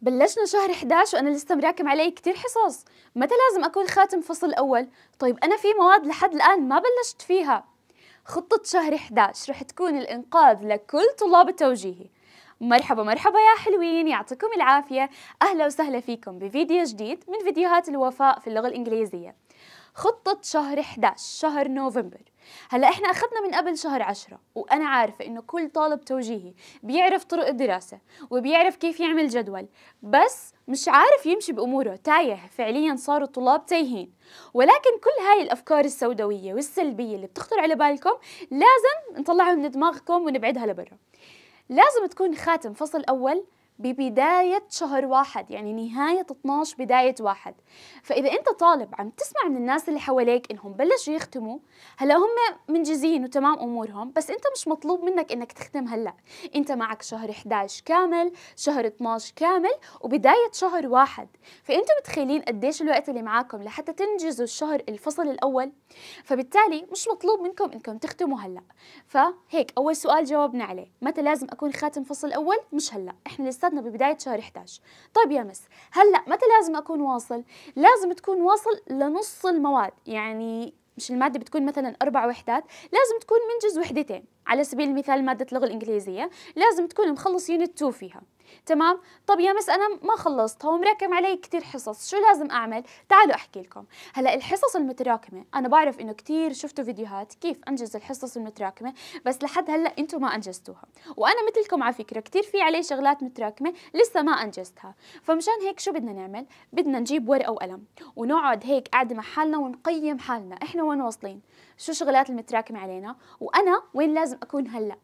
بلشنا شهر 11 وانا لسه مراكم علي كتير حصص متى لازم اكون خاتم فصل اول طيب انا في مواد لحد الان ما بلشت فيها خطة شهر 11 رح تكون الإنقاذ لكل طلاب التوجيهي مرحبا مرحبا يا حلوين يعطيكم العافية أهلا وسهلا فيكم بفيديو جديد من فيديوهات الوفاء في اللغة الإنجليزية خطة شهر 11 شهر نوفمبر هلا احنا اخذنا من قبل شهر عشرة وانا عارفة انه كل طالب توجيهي بيعرف طرق الدراسة وبيعرف كيف يعمل جدول بس مش عارف يمشي باموره تايه فعليا صاروا الطلاب تايهين ولكن كل هاي الافكار السوداوية والسلبية اللي بتخطر على بالكم لازم نطلعها من دماغكم ونبعدها لبرا لازم تكون خاتم فصل اول ببداية شهر واحد يعني نهاية 12 بداية واحد فإذا أنت طالب عم تسمع من الناس اللي حواليك إنهم بلشوا يختموا هلا هم منجزين وتمام أمورهم بس أنت مش مطلوب منك إنك تختم هلا أنت معك شهر 11 كامل شهر 12 كامل وبداية شهر واحد فأنتم متخيلين قديش الوقت اللي معاكم لحتى تنجزوا الشهر الفصل الأول فبالتالي مش مطلوب منكم إنكم تختموا هلا فهيك أول سؤال جاوبنا عليه متى لازم أكون خاتم فصل أول مش هلا إحنا لسه اعتقدنا ببداية شهر 11 طيب يا مس هلأ متى لازم أكون واصل؟ لازم تكون واصل لنص المواد يعني مش المادة بتكون مثلا أربع وحدات لازم تكون منجز وحدتين على سبيل المثال مادة اللغة الإنجليزية لازم تكون مخلص يونت 2 فيها تمام طب يا مس انا ما خلصتها مراكم علي كثير حصص شو لازم اعمل تعالوا احكي لكم هلا الحصص المتراكمه انا بعرف انه كثير شفتوا فيديوهات كيف انجز الحصص المتراكمه بس لحد هلا انتم ما انجزتوها وانا مثلكم على فكره كثير في علي شغلات متراكمه لسه ما انجزتها فمشان هيك شو بدنا نعمل بدنا نجيب ورقه وقلم ونقعد هيك قاعده مع حالنا ونقيم حالنا احنا وين واصلين شو شغلات المتراكمه علينا وانا وين لازم اكون هلا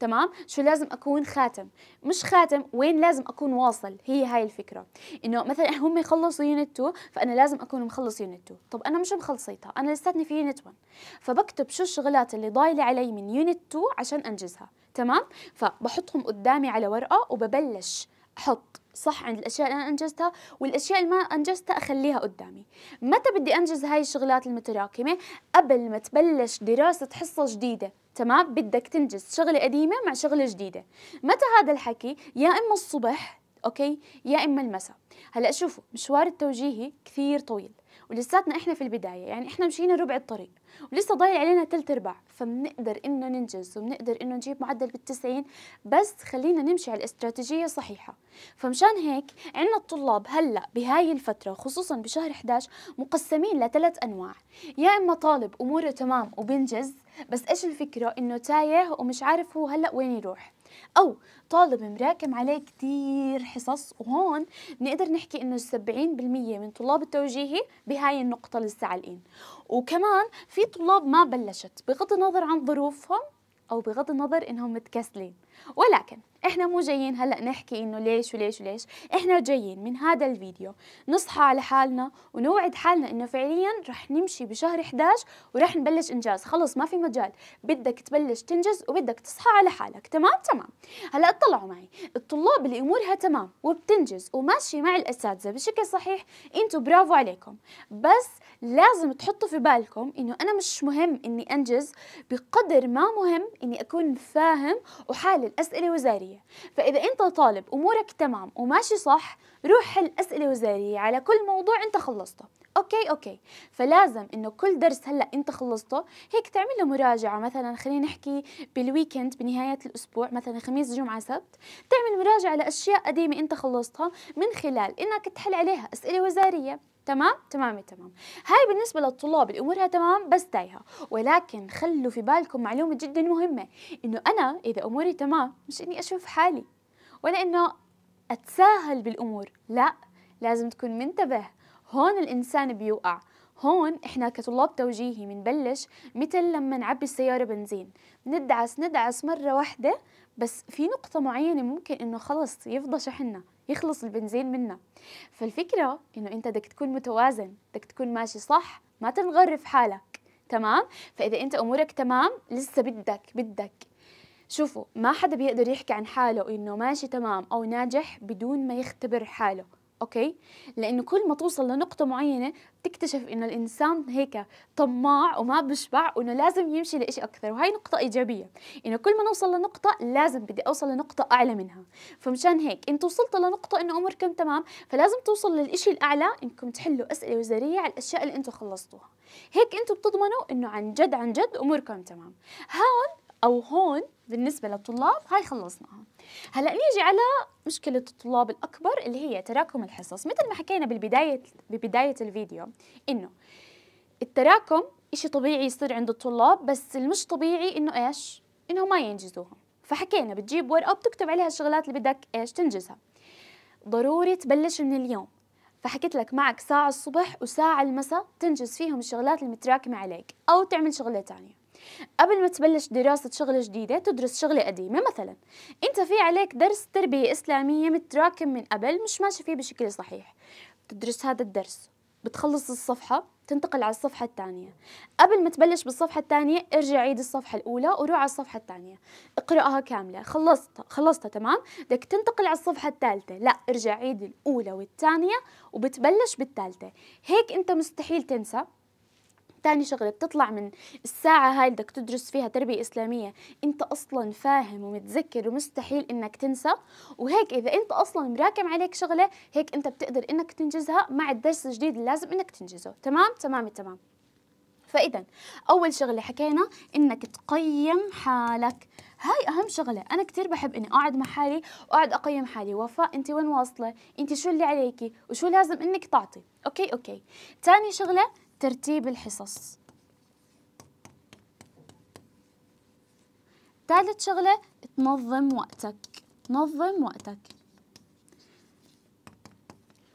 تمام شو لازم اكون خاتم مش خاتم وين لازم اكون واصل هي هاي الفكره انه مثلا هم يخلصوا يونت 2 فانا لازم اكون مخلص يونت 2 طب انا مش مخلصيتها انا لساتني في يونت 1 فبكتب شو الشغلات اللي ضايله علي من يونت 2 عشان انجزها تمام فبحطهم قدامي على ورقه وببلش احط صح عند الاشياء اللي انا انجزتها والاشياء اللي ما انجزتها اخليها قدامي متى بدي انجز هاي الشغلات المتراكمه قبل ما تبلش دراسه حصه جديده تمام بدك تنجز شغله قديمه مع شغله جديده متى هذا الحكي يا اما الصبح اوكي يا اما المساء هلا شوفوا مشوار التوجيهي كثير طويل ولساتنا احنا في البدايه يعني احنا مشينا ربع الطريق ولسه ضايل علينا ثلث ارباع فبنقدر انه ننجز وبنقدر انه نجيب معدل بالتسعين بس خلينا نمشي على الاستراتيجيه الصحيحه فمشان هيك عنا الطلاب هلا بهاي الفتره خصوصا بشهر 11 مقسمين لثلاث انواع يا اما طالب اموره تمام وبينجز بس ايش الفكره انه تايه ومش عارف هو هلا وين يروح أو طالب مراكم عليه كتير حصص وهون بنقدر نحكي إنه 70% من طلاب التوجيهي بهاي النقطة لسه عالقين وكمان في طلاب ما بلشت بغض النظر عن ظروفهم أو بغض النظر إنهم متكسلين ولكن احنا مو جايين هلا نحكي انه ليش وليش وليش احنا جايين من هذا الفيديو نصحى على حالنا ونوعد حالنا انه فعليا رح نمشي بشهر 11 ورح نبلش انجاز خلص ما في مجال بدك تبلش تنجز وبدك تصحى على حالك تمام تمام هلا اطلعوا معي الطلاب اللي امورها تمام وبتنجز وماشي مع الاساتذه بشكل صحيح انتوا برافو عليكم بس لازم تحطوا في بالكم انه انا مش مهم اني انجز بقدر ما مهم اني اكون فاهم وحالة حل أسئلة وزارية فإذا أنت طالب أمورك تمام وماشي صح روح حل أسئلة وزارية على كل موضوع أنت خلصته اوكي اوكي فلازم انه كل درس هلا انت خلصته هيك تعمل له مراجعه مثلا خلينا نحكي بالويكند بنهايه الاسبوع مثلا خميس جمعه سبت تعمل مراجعه لاشياء قديمه انت خلصتها من خلال انك تحل عليها اسئله وزاريه تمام تمام إيه، تمام هاي بالنسبة للطلاب الأمورها تمام بس تايهة ولكن خلوا في بالكم معلومة جدا مهمة إنه أنا إذا أموري تمام مش إني أشوف حالي ولا إنه أتساهل بالأمور لا لازم تكون منتبه هون الإنسان بيوقع هون احنا كطلاب توجيهي بنبلش مثل لما نعبي السياره بنزين ندعس ندعس مره واحده بس في نقطة معينة ممكن إنه خلص يفضى شحننا يخلص البنزين منا فالفكرة إنه أنت بدك تكون متوازن بدك تكون ماشي صح ما تنغر في حالك تمام فإذا أنت أمورك تمام لسه بدك بدك شوفوا ما حدا بيقدر يحكي عن حاله إنه ماشي تمام أو ناجح بدون ما يختبر حاله اوكي لانه كل ما توصل لنقطه معينه بتكتشف انه الانسان هيك طماع وما بشبع وانه لازم يمشي لإشي اكثر وهي نقطه ايجابيه انه كل ما نوصل لنقطه لازم بدي اوصل لنقطه اعلى منها فمشان هيك انت وصلت لنقطه انه امركم تمام فلازم توصل للإشي الاعلى انكم تحلوا اسئله وزاريه على الاشياء اللي انتم خلصتوها هيك انتم بتضمنوا انه عن جد عن جد اموركم تمام هون أو هون بالنسبة للطلاب هاي خلصناها هلا نيجي على مشكلة الطلاب الأكبر اللي هي تراكم الحصص مثل ما حكينا بالبداية ببداية الفيديو إنه التراكم إشي طبيعي يصير عند الطلاب بس المش طبيعي إنه إيش؟ إنه ما ينجزوها فحكينا بتجيب ورقة وبتكتب عليها الشغلات اللي بدك إيش تنجزها ضروري تبلش من اليوم فحكيت لك معك ساعة الصبح وساعة المساء تنجز فيهم الشغلات المتراكمة عليك أو تعمل شغلة تانية قبل ما تبلش دراسة شغلة جديدة تدرس شغلة قديمة مثلا أنت في عليك درس تربية إسلامية متراكم من قبل مش ماشي فيه بشكل صحيح بتدرس هذا الدرس بتخلص الصفحة تنتقل على الصفحة الثانية قبل ما تبلش بالصفحة الثانية ارجع عيد الصفحة الأولى وروح على الصفحة الثانية اقرأها كاملة خلصتها خلصتها تمام بدك تنتقل على الصفحة الثالثة لا ارجع عيد الأولى والثانية وبتبلش بالثالثة هيك أنت مستحيل تنسى تاني شغلة بتطلع من الساعة هاي اللي بدك تدرس فيها تربية إسلامية أنت أصلا فاهم ومتذكر ومستحيل إنك تنسى وهيك إذا أنت أصلا مراكم عليك شغلة هيك أنت بتقدر إنك تنجزها مع الدرس الجديد اللي لازم إنك تنجزه تمام تمام تمام فإذا أول شغلة حكينا إنك تقيم حالك هاي أهم شغلة أنا كتير بحب إني أقعد مع حالي وأقعد أقيم حالي وفاء أنت وين واصلة أنت شو اللي عليكي وشو لازم إنك تعطي أوكي أوكي تاني شغلة ترتيب الحصص ثالث شغلة تنظم وقتك نظم وقتك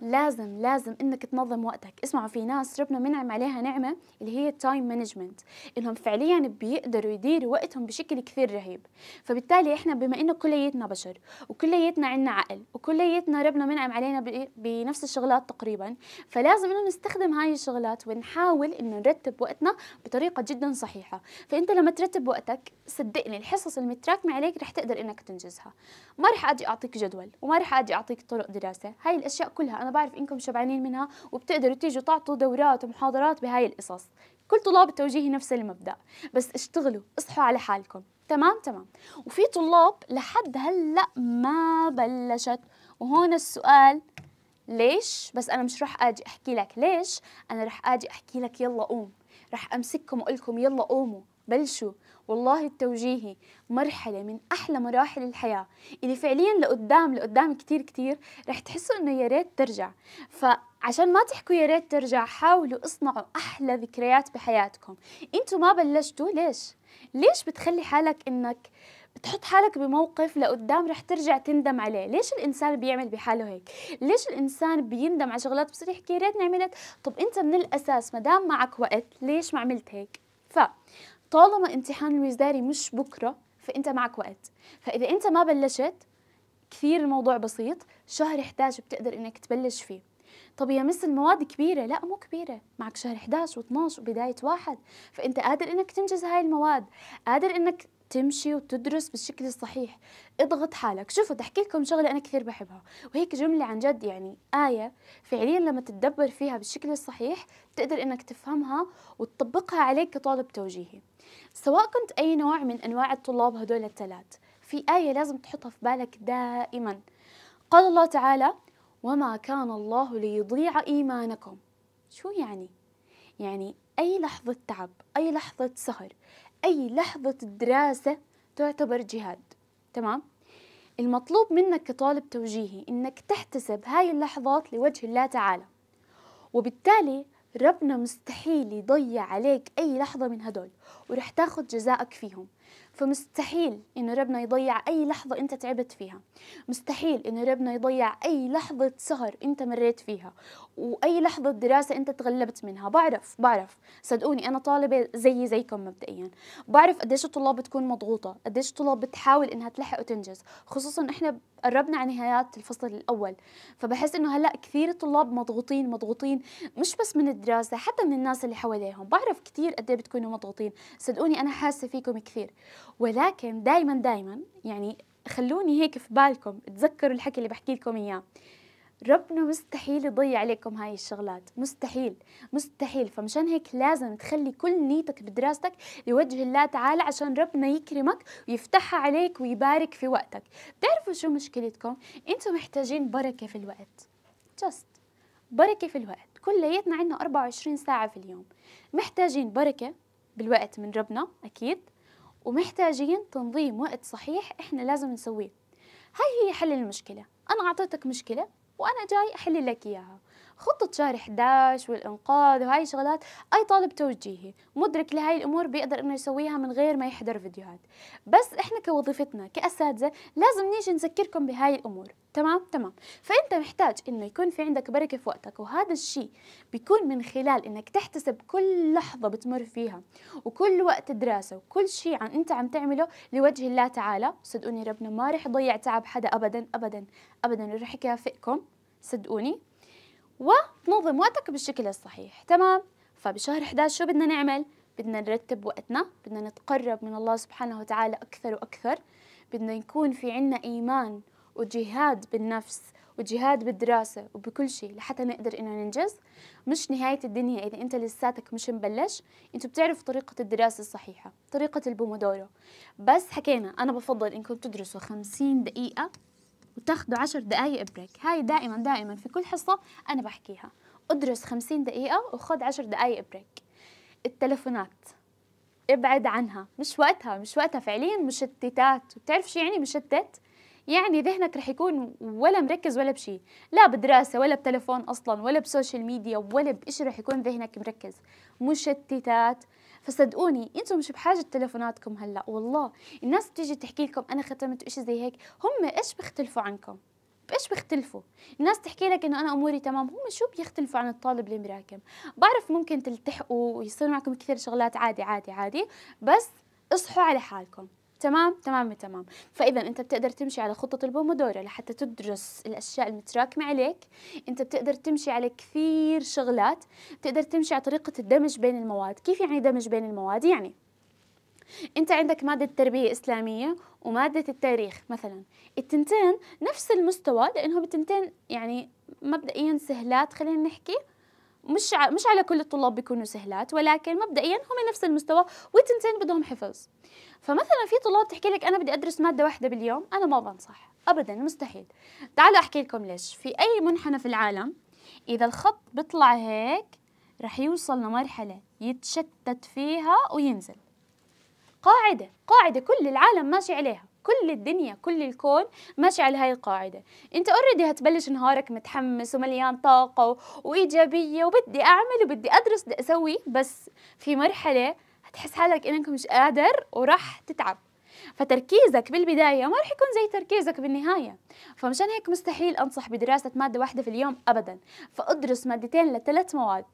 لازم لازم انك تنظم وقتك اسمعوا في ناس ربنا منعم عليها نعمه اللي هي التايم مانجمنت انهم فعليا بيقدروا يديروا وقتهم بشكل كثير رهيب فبالتالي احنا بما انه كليتنا بشر وكليتنا عندنا عقل وكليتنا ربنا منعم علينا بنفس الشغلات تقريبا فلازم انه نستخدم هاي الشغلات ونحاول انه نرتب وقتنا بطريقه جدا صحيحه فانت لما ترتب وقتك صدقني الحصص المتراكمه عليك رح تقدر انك تنجزها ما رح اجي اعطيك جدول وما رح اجي اعطيك طرق دراسه هاي الاشياء كلها انا بعرف انكم شبعانين منها وبتقدروا تيجوا تعطوا دورات ومحاضرات بهاي القصص كل طلاب التوجيهي نفس المبدا بس اشتغلوا اصحوا على حالكم تمام تمام وفي طلاب لحد هلا ما بلشت وهون السؤال ليش بس انا مش رح اجي احكي لك ليش انا رح اجي احكي لك يلا قوم رح امسككم واقول لكم يلا قوموا بلشوا والله التوجيهي مرحلة من أحلى مراحل الحياة اللي فعليا لقدام لقدام كتير كتير رح تحسوا إنه يا ريت ترجع ف عشان ما تحكوا يا ريت ترجع حاولوا اصنعوا احلى ذكريات بحياتكم انتوا ما بلشتوا ليش ليش بتخلي حالك انك بتحط حالك بموقف لقدام رح ترجع تندم عليه ليش الانسان بيعمل بحاله هيك ليش الانسان بيندم على شغلات بصير يحكي يا ريتني عملت طب انت من الاساس ما دام معك وقت ليش ما عملت هيك ف طالما امتحان الوزاري مش بكره فانت معك وقت فاذا انت ما بلشت كثير الموضوع بسيط شهر 11 بتقدر انك تبلش فيه طب يا مس المواد كبيرة لا مو كبيرة معك شهر 11 و12 وبداية واحد فأنت قادر إنك تنجز هاي المواد قادر إنك تمشي وتدرس بالشكل الصحيح اضغط حالك شوفوا بدي احكي لكم شغله انا كثير بحبها وهيك جمله عن جد يعني ايه فعليا لما تتدبر فيها بالشكل الصحيح بتقدر انك تفهمها وتطبقها عليك كطالب توجيهي سواء كنت اي نوع من انواع الطلاب هدول الثلاث في ايه لازم تحطها في بالك دائما قال الله تعالى وما كان الله ليضيع ايمانكم شو يعني يعني أي لحظة تعب أي لحظة سهر أي لحظة دراسة تعتبر جهاد تمام؟ المطلوب منك كطالب توجيهي إنك تحتسب هاي اللحظات لوجه الله تعالى وبالتالي ربنا مستحيل يضيع عليك أي لحظة من هدول ورح تاخد جزاءك فيهم فمستحيل إنه ربنا يضيع أي لحظة أنت تعبت فيها مستحيل إنه ربنا يضيع أي لحظة سهر أنت مريت فيها وأي لحظة دراسة أنت تغلبت منها بعرف بعرف صدقوني أنا طالبة زي زيكم مبدئيا بعرف قديش الطلاب بتكون مضغوطة قديش الطلاب بتحاول إنها تلحق وتنجز خصوصا إحنا قربنا على نهايات الفصل الاول فبحس انه هلا كثير الطلاب مضغوطين مضغوطين مش بس من الدراسه حتى من الناس اللي حواليهم بعرف كثير قد إيه بتكونوا مضغوطين صدقوني انا حاسه فيكم كثير ولكن دائما دائما يعني خلوني هيك في بالكم تذكروا الحكي اللي بحكي لكم اياه ربنا مستحيل يضيع عليكم هاي الشغلات مستحيل مستحيل فمشان هيك لازم تخلي كل نيتك بدراستك لوجه الله تعالى عشان ربنا يكرمك ويفتحها عليك ويبارك في وقتك بتعرفوا شو مشكلتكم انتم محتاجين بركة في الوقت جاست بركة في الوقت كليتنا عندنا 24 ساعة في اليوم محتاجين بركة بالوقت من ربنا أكيد ومحتاجين تنظيم وقت صحيح إحنا لازم نسويه هاي هي حل المشكلة أنا أعطيتك مشكلة وانا جاي احل لك اياها خطة شهر 11 والإنقاذ وهاي الشغلات أي طالب توجيهي مدرك لهاي الأمور بيقدر إنه يسويها من غير ما يحضر فيديوهات بس إحنا كوظيفتنا كأساتذة لازم نيجي نذكركم بهاي الأمور تمام تمام فأنت محتاج إنه يكون في عندك بركة في وقتك وهذا الشيء بيكون من خلال إنك تحتسب كل لحظة بتمر فيها وكل وقت دراسة وكل شيء عن أنت عم تعمله لوجه الله تعالى صدقوني ربنا ما رح يضيع تعب حدا أبدا أبدا أبدا رح يكافئكم صدقوني وتنظم وقتك بالشكل الصحيح تمام فبشهر 11 شو بدنا نعمل بدنا نرتب وقتنا بدنا نتقرب من الله سبحانه وتعالى أكثر وأكثر بدنا يكون في عنا إيمان وجهاد بالنفس وجهاد بالدراسة وبكل شيء لحتى نقدر إنه ننجز مش نهاية الدنيا إذا أنت لساتك مش مبلش أنتوا بتعرفوا طريقة الدراسة الصحيحة طريقة البومودورو بس حكينا أنا بفضل إنكم تدرسوا 50 دقيقة وتاخذوا عشر دقائق بريك هاي دائما دائما في كل حصة أنا بحكيها ادرس خمسين دقيقة وخذ عشر دقائق بريك التلفونات ابعد عنها مش وقتها مش وقتها فعليا مشتتات بتعرف شو يعني مشتت يعني ذهنك رح يكون ولا مركز ولا بشي لا بدراسة ولا بتلفون أصلا ولا بسوشيال ميديا ولا بإشي رح يكون ذهنك مركز مشتتات فصدقوني انتم مش بحاجه تليفوناتكم هلا والله الناس بتيجي تحكي لكم انا ختمت وإشي زي هيك هم ايش بيختلفوا عنكم بايش بيختلفوا الناس تحكي لك انه انا اموري تمام هم شو بيختلفوا عن الطالب اللي مراكم بعرف ممكن تلتحقوا ويصير معكم كثير شغلات عادي عادي عادي بس اصحوا على حالكم تمام تمام تمام فاذا انت بتقدر تمشي على خطه البومودورو لحتى تدرس الاشياء المتراكمه عليك انت بتقدر تمشي على كثير شغلات بتقدر تمشي على طريقه الدمج بين المواد كيف يعني دمج بين المواد يعني انت عندك ماده تربيه اسلاميه وماده التاريخ مثلا التنتين نفس المستوى لانهم التنتين يعني مبدئيا سهلات خلينا نحكي مش ع... مش على كل الطلاب بيكونوا سهلات ولكن مبدئيا هم نفس المستوى والتنتين بدهم حفظ فمثلا في طلاب تحكي لك انا بدي ادرس ماده واحده باليوم انا ما بنصح ابدا مستحيل تعالوا احكي لكم ليش في اي منحنى في العالم اذا الخط بيطلع هيك رح يوصل لمرحله يتشتت فيها وينزل قاعده قاعده كل العالم ماشي عليها كل الدنيا كل الكون ماشي على هاي القاعده انت اوريدي هتبلش نهارك متحمس ومليان طاقه وايجابيه وبدي اعمل وبدي ادرس بدي اسوي بس في مرحله هتحس حالك انك مش قادر وراح تتعب فتركيزك بالبداية ما رح يكون زي تركيزك بالنهاية فمشان هيك مستحيل أنصح بدراسة مادة واحدة في اليوم أبدا فأدرس مادتين لثلاث مواد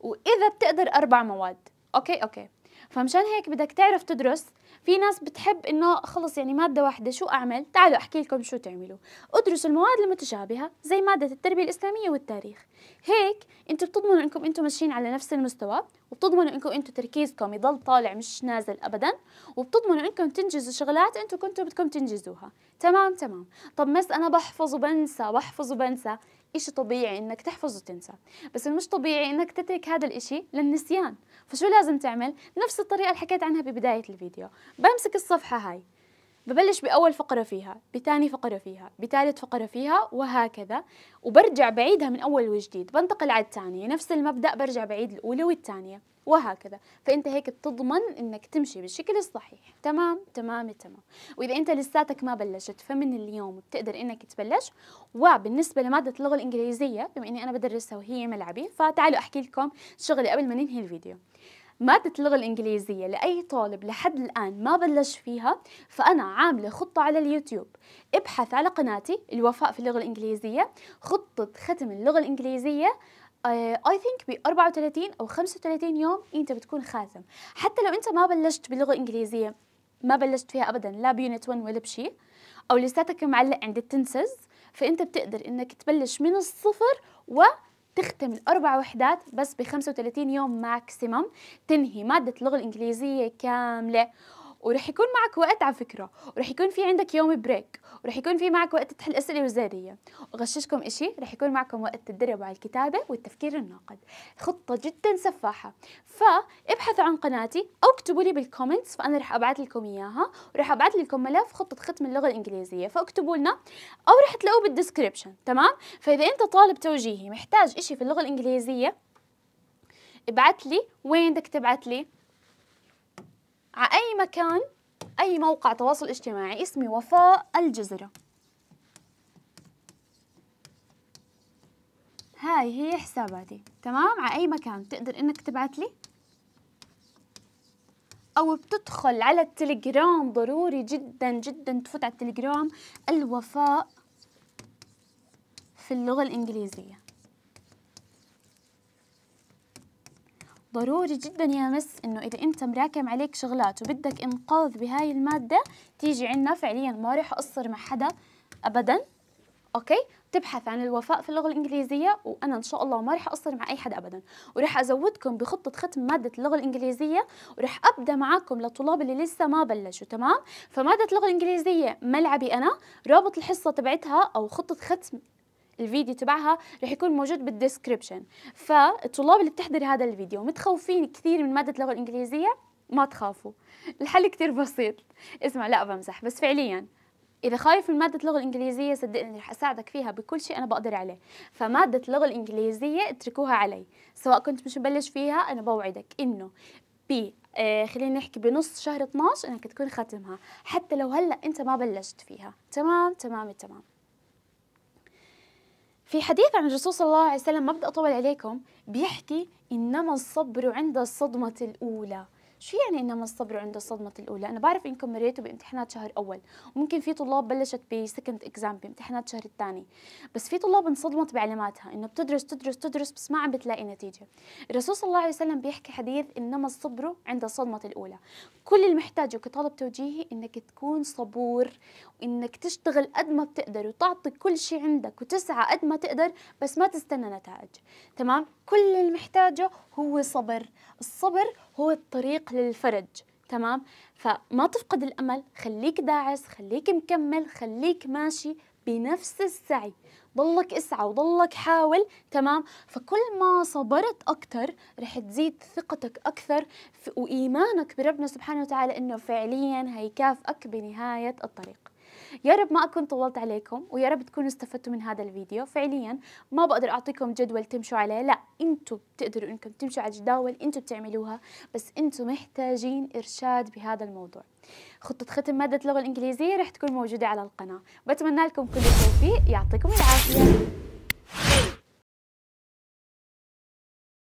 وإذا بتقدر أربع مواد أوكي أوكي فمشان هيك بدك تعرف تدرس في ناس بتحب انه خلص يعني ماده واحده شو اعمل تعالوا احكي لكم شو تعملوا ادرسوا المواد المتشابهه زي ماده التربيه الاسلاميه والتاريخ هيك انتم بتضمنوا انكم انتم ماشيين على نفس المستوى وبتضمنوا انكم انتم تركيزكم يضل طالع مش نازل ابدا وبتضمنوا انكم تنجزوا شغلات انتم كنتوا بدكم تنجزوها تمام تمام طب مس انا بحفظ وبنسى بحفظ وبنسى إشي طبيعي إنك تحفظ وتنسى بس المش طبيعي إنك تترك هذا الإشي للنسيان فشو لازم تعمل؟ نفس الطريقة اللي حكيت عنها ببداية الفيديو بمسك الصفحة هاي ببلش بأول فقرة فيها بثاني فقرة فيها بثالث فقرة فيها وهكذا وبرجع بعيدها من أول وجديد بنتقل على الثانية نفس المبدأ برجع بعيد الأولى والثانية وهكذا فأنت هيك بتضمن أنك تمشي بالشكل الصحيح تمام تمام تمام وإذا أنت لساتك ما بلشت فمن اليوم بتقدر أنك تبلش وبالنسبة لمادة اللغة الإنجليزية بما أني أنا بدرسها وهي ملعبي فتعالوا أحكي لكم شغلي قبل ما ننهي الفيديو مادة اللغة الإنجليزية لأي طالب لحد الآن ما بلش فيها فأنا عاملة خطة على اليوتيوب ابحث على قناتي الوفاء في اللغة الإنجليزية خطة ختم اللغة الإنجليزية اي ثينك ب 34 او 35 يوم انت بتكون خاتم حتى لو انت ما بلشت بلغه انجليزيه ما بلشت فيها ابدا لا بيونت 1 ولا بشي او لساتك معلق عند التنسز فانت بتقدر انك تبلش من الصفر و تختم الأربع وحدات بس بخمسة 35 يوم ماكسيمم تنهي مادة اللغة الإنجليزية كاملة ورح يكون معك وقت على فكرة ورح يكون في عندك يوم بريك ورح يكون في معك وقت تحل أسئلة وزارية وغششكم إشي رح يكون معكم وقت تتدربوا على الكتابة والتفكير الناقد خطة جدا سفاحة فابحثوا عن قناتي أو اكتبوا لي بالكومنتس فأنا رح أبعث لكم إياها ورح أبعث لكم ملف خطة ختم اللغة الإنجليزية فاكتبوا لنا أو رح تلاقوه بالدسكريبشن تمام فإذا أنت طالب توجيهي محتاج إشي في اللغة الإنجليزية ابعت لي وين بدك تبعت لي على أي مكان أي موقع تواصل اجتماعي اسمي وفاء الجزرة هاي هي حساباتي تمام على أي مكان تقدر إنك تبعت لي أو بتدخل على التليجرام ضروري جدا جدا تفوت على التليجرام الوفاء في اللغة الإنجليزية ضروري جدا يا مس انه اذا انت مراكم عليك شغلات وبدك انقاذ بهاي الماده تيجي عندنا فعليا ما راح اقصر مع حدا ابدا اوكي تبحث عن الوفاء في اللغه الانجليزيه وانا ان شاء الله ما راح اقصر مع اي حدا ابدا وراح ازودكم بخطه ختم ماده اللغه الانجليزيه وراح ابدا معاكم للطلاب اللي لسه ما بلشوا تمام فماده اللغه الانجليزيه ملعبي انا رابط الحصه تبعتها او خطه ختم الفيديو تبعها رح يكون موجود بالديسكربشن فالطلاب اللي بتحضر هذا الفيديو متخوفين كثير من ماده اللغه الانجليزيه ما تخافوا الحل كثير بسيط اسمع لا بمزح بس فعليا إذا خايف من مادة اللغة الإنجليزية صدقني رح أساعدك فيها بكل شيء أنا بقدر عليه، فمادة اللغة الإنجليزية اتركوها علي، سواء كنت مش مبلش فيها أنا بوعدك إنه ب آه خلينا نحكي بنص شهر 12 انك تكون ختمها حتى لو هلا انت ما بلشت فيها تمام تمام تمام في حديث عن الرسول صلى الله عليه وسلم ما بدي أطول عليكم بيحكي إنما الصبر عند الصدمة الأولى شو يعني انما الصبر عند الصدمه الاولى انا بعرف انكم مريتوا بامتحانات شهر اول وممكن في طلاب بلشت بسكند اكزام بامتحانات شهر الثاني بس في طلاب انصدمت بعلاماتها انه بتدرس تدرس تدرس بس ما عم بتلاقي نتيجه الرسول صلى الله عليه وسلم بيحكي حديث انما الصبر عند الصدمه الاولى كل محتاجه كطالب توجيهي انك تكون صبور وانك تشتغل قد ما بتقدر وتعطي كل شيء عندك وتسعى قد ما تقدر بس ما تستنى نتائج تمام كل المحتاجه هو صبر الصبر هو الطريق للفرج تمام فما تفقد الامل خليك داعس خليك مكمل خليك ماشي بنفس السعي ضلك اسعى وضلك حاول تمام فكل ما صبرت اكثر رح تزيد ثقتك اكثر وايمانك بربنا سبحانه وتعالى انه فعليا هيكافئك بنهايه الطريق يا رب ما أكون طولت عليكم ويا رب تكونوا استفدتوا من هذا الفيديو فعليا ما بقدر أعطيكم جدول تمشوا عليه لا انتم بتقدروا انكم تمشوا على جداول انتم بتعملوها بس انتم محتاجين ارشاد بهذا الموضوع خطة ختم مادة اللغة الإنجليزية رح تكون موجودة على القناة بتمنى لكم كل التوفيق يعطيكم العافية